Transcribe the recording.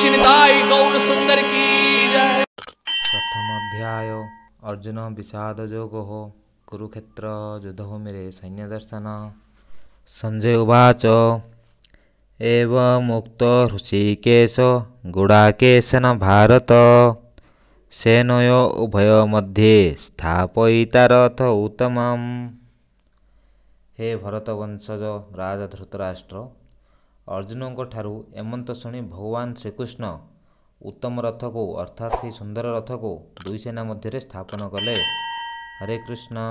शिशिनिताय गौरसुन्दर की जय प्रथमोऽध्याय अर्जुन हो कुरुक्षेत्र युद्धो मिरे सैन्यदर्शन सञ्जय उवाच केश गुडा केशन भारत सेनयो मध्ये स्थापित रथ उत्तम हे भरतवंशज राज धृतराष्ट्र ଅର୍ଜୁନଙ୍କ ଠାରୁ ଏମନ୍ତ ଶୁଣି ଭଗବାନ ଶ୍ରୀକୃଷ୍ଣ ଉତ୍ତମ ରଥକୁ ଅର୍ଥାତ୍ ସେହି ସୁନ୍ଦର ରଥକୁ ଦୁଇ ସେନା ମଧ୍ୟରେ ସ୍ଥାପନ କଲେ ହରେ କୃଷ୍ଣ